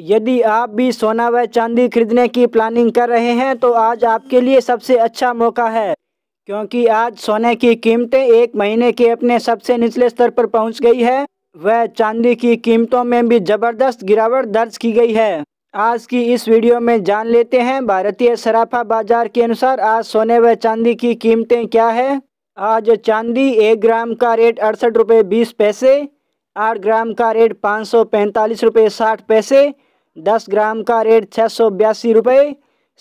यदि आप भी सोना व चांदी खरीदने की प्लानिंग कर रहे हैं तो आज आपके लिए सबसे अच्छा मौका है क्योंकि आज सोने की कीमतें एक महीने के अपने सबसे निचले स्तर पर पहुंच गई है वह चांदी की कीमतों में भी ज़बरदस्त गिरावट दर्ज की गई है आज की इस वीडियो में जान लेते हैं भारतीय सराफा बाजार के अनुसार आज सोने व चांदी की कीमतें क्या है आज चांदी एक ग्राम का रेट अड़सठ रुपये बीस पैसे आठ ग्राम का रेट पाँच सौ पैंतालीस रुपये साठ पैसे दस ग्राम का रेट छः सौ बयासी रुपये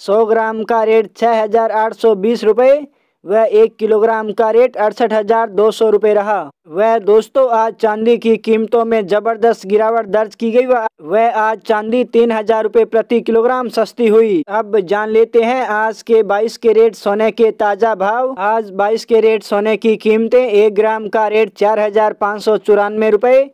सौ ग्राम का रेट छः हज़ार आठ सौ बीस रुपये वह एक किलोग्राम का रेट अड़सठ हज़ार दो सौ रुपये रहा वह दोस्तों आज चांदी की कीमतों में ज़बरदस्त गिरावट दर्ज की गई वह आज चांदी तीन हज़ार रुपये प्रति किलोग्राम सस्ती हुई अब जान लेते हैं आज के बाईस के रेट सोने के ताज़ा भाव आज बाईस के रेट सोने की कीमतें एक ग्राम का रेट चार हज़ार पाँच सौ चौरानवे रुपये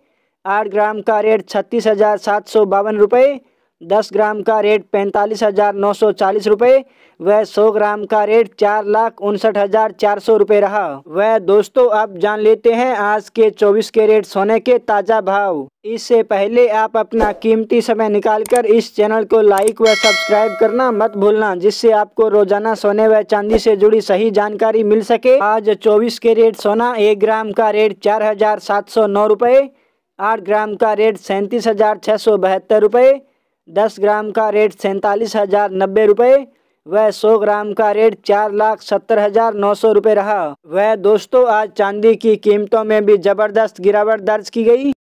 आठ ग्राम का रेट छत्तीस हज़ार सात सौ बावन रुपये दस ग्राम का रेट पैंतालीस हज़ार नौ सौ चालीस रुपये वह सौ ग्राम का रेट चार लाख उनसठ हज़ार चार सौ रुपये रहा वह दोस्तों अब जान लेते हैं आज के चौबीस के रेट सोने के ताज़ा भाव इससे पहले आप अपना कीमती समय निकालकर इस चैनल को लाइक व सब्सक्राइब करना मत भूलना जिससे आपको रोजाना सोने व चांदी से जुड़ी सही जानकारी मिल सके आज 24 के रेट सोना एक ग्राम का रेट चार हजार सात सौ नौ रुपये आठ ग्राम का रेट सैंतीस हजार छः सौ बहत्तर रुपये दस ग्राम का रेट सैंतालीस हज़ार नब्बे रुपये वह सौ ग्राम का रेट चार लाख सत्तर हज़ार नौ सौ रुपये रहा वह दोस्तों आज चांदी की कीमतों में भी ज़बरदस्त गिरावट दर्ज की गई